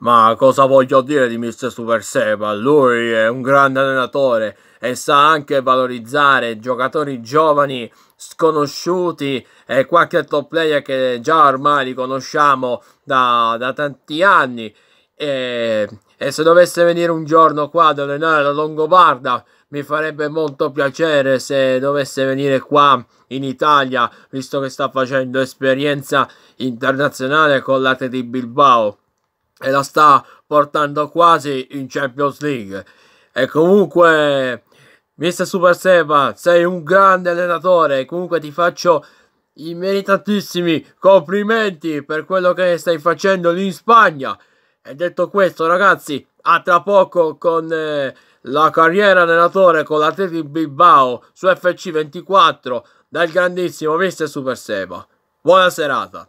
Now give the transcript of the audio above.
Ma cosa voglio dire di Mr. Super Seba? Lui è un grande allenatore e sa anche valorizzare giocatori giovani sconosciuti e qualche top player che già ormai li conosciamo da, da tanti anni. E, e, se dovesse venire un giorno qua ad allenare la Longobarda mi farebbe molto piacere se dovesse venire qua in Italia visto che sta facendo esperienza internazionale con l'Atleti Bilbao e la sta portando quasi in Champions League. E comunque, Mr. Super Seba, sei un grande allenatore. Comunque ti faccio i meritatissimi complimenti per quello che stai facendo lì in Spagna. E detto questo, ragazzi, a tra poco con eh, la carriera allenatore con l'Atletico Bilbao su FC24 dal grandissimo Mr. Super Seba. Buona serata.